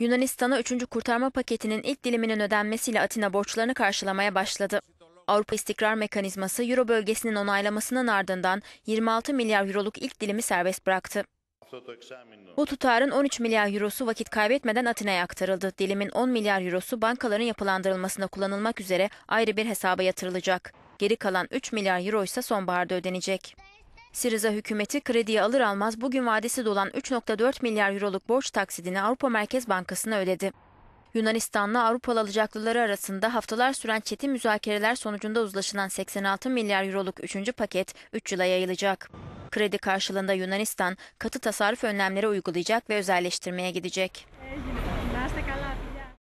Yunanistan'a 3. kurtarma paketinin ilk diliminin ödenmesiyle Atina borçlarını karşılamaya başladı. Avrupa İstikrar Mekanizması Euro bölgesinin onaylamasının ardından 26 milyar euroluk ilk dilimi serbest bıraktı. Bu tutarın 13 milyar eurosu vakit kaybetmeden Atina'ya aktarıldı. Dilimin 10 milyar eurosu bankaların yapılandırılmasına kullanılmak üzere ayrı bir hesaba yatırılacak. Geri kalan 3 milyar euro ise sonbaharda ödenecek. Siriza hükümeti krediyi alır almaz bugün vadesi dolan 3.4 milyar euroluk borç taksidini Avrupa Merkez Bankası'na ödedi. Yunanistan'la Avrupalı alacaklıları arasında haftalar süren çetin müzakereler sonucunda uzlaşılan 86 milyar euroluk 3. paket 3 yıla yayılacak. Kredi karşılığında Yunanistan katı tasarruf önlemleri uygulayacak ve özelleştirmeye gidecek.